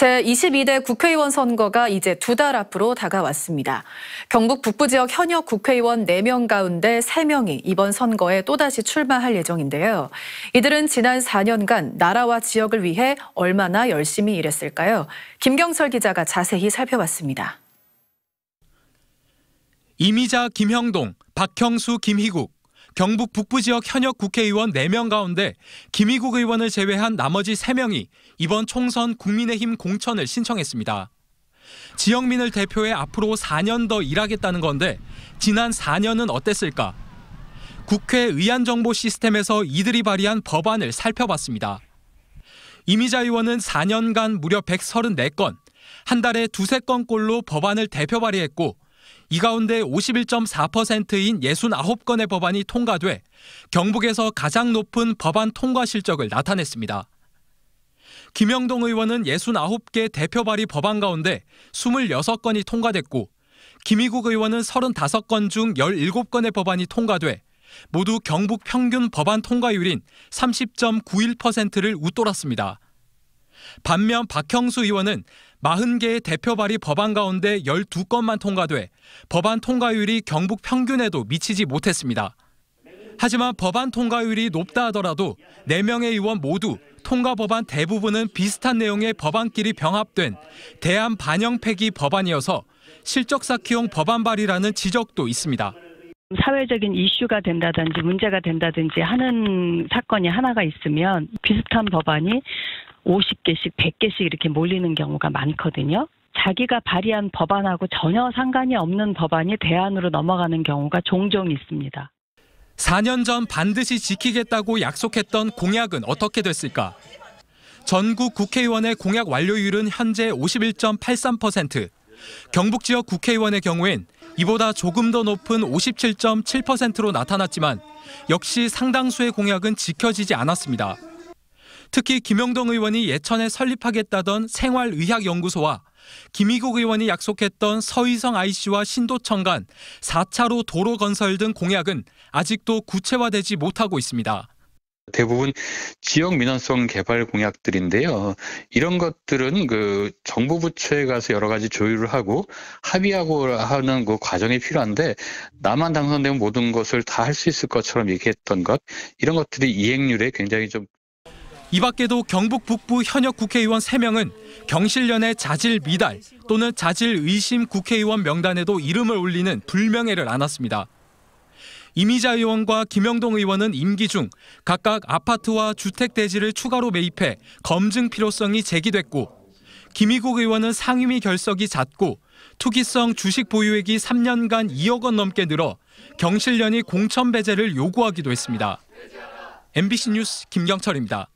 제22대 국회의원 선거가 이제 두 달 앞으로 다가왔습니다. 경북 북부 지역 현역 국회의원 4명 가운데 3명이 이번 선거에 또다시 출마할 예정인데요. 이들은 지난 4년간 나라와 지역을 위해 얼마나 열심히 일했을까요? 김경철 기자가 자세히 살펴봤습니다. 이미자 김형동, 박형수 김희국, 경북 북부 지역 현역 국회의원 4명 가운데 김희국 의원을 제외한 나머지 3명이 이번 총선 국민의힘 공천을 신청했습니다. 지역민을 대표해 앞으로 4년 더 일하겠다는 건데 지난 4년은 어땠을까? 국회 의안정보 시스템에서 이들이 발의한 법안을 살펴봤습니다. 이미자 의원은 4년간 무려 134건, 한 달에 두세 건꼴로 법안을 대표 발의했고 이 가운데 51.4%인 69건의 법안이 통과돼 경북에서 가장 높은 법안 통과 실적을 나타냈습니다. 김영동 의원은 69개 대표 발의 법안 가운데 26건이 통과됐고 김희국 의원은 35건 중 17건의 법안이 통과돼 모두 경북 평균 법안 통과율인 30.91%를 웃돌았습니다. 반면 박형수 의원은 40개의 대표발의 법안 가운데 12건만 통과돼 법안 통과율이 경북 평균에도 미치지 못했습니다. 하지만 법안 통과율이 높다 하더라도 4명의 의원 모두 통과 법안 대부분은 비슷한 내용의 법안끼리 병합된 대한 반영 폐기 법안이어서 실적 쌓기용 법안 발의라는 지적도 있습니다. 사회적인 이슈가 된다든지 문제가 된다든지 하는 사건이 하나가 있으면 비슷한 법안이 50개씩, 100개씩 이렇게 몰리는 경우가 많거든요. 자기가 발의한 법안하고 전혀 상관이 없는 법안이 대안으로 넘어가는 경우가 종종 있습니다. 4년 전 반드시 지키겠다고 약속했던 공약은 어떻게 됐을까? 전국 국회의원의 공약 완료율은 현재 51.83%, 경북 지역 국회의원의 경우엔 이보다 조금 더 높은 57.7%로 나타났지만 역시 상당수의 공약은 지켜지지 않았습니다. 특히 김영동 의원이 예천에 설립하겠다던 생활의학연구소와 김희국 의원이 약속했던 서희성 IC와 신도청 간 4차로 도로 건설 등 공약은 아직도 구체화되지 못하고 있습니다. 대부분 지역 민원성 개발 공약들인데요. 이런 것들은 그 정부 부처에 가서 여러 가지 조율을 하고 합의하고 하는 그 과정이 필요한데 나만 당선되면 모든 것을 다 할 수 있을 것처럼 얘기했던 것 이런 것들이 이행률에 굉장히 좀이 밖에도 경북 북부 현역 국회의원 3명은 경실련의 자질 미달 또는 자질 의심 국회의원 명단에도 이름을 올리는 불명예를 안았습니다. 이미자 의원과 김영동 의원은 임기 중 각각 아파트와 주택 대지를 추가로 매입해 검증 필요성이 제기됐고 김희국 의원은 상임위 결석이 잦고 투기성 주식 보유액이 3년간 2억 원 넘게 늘어 경실련이 공천 배제를 요구하기도 했습니다. MBC 뉴스 김경철입니다.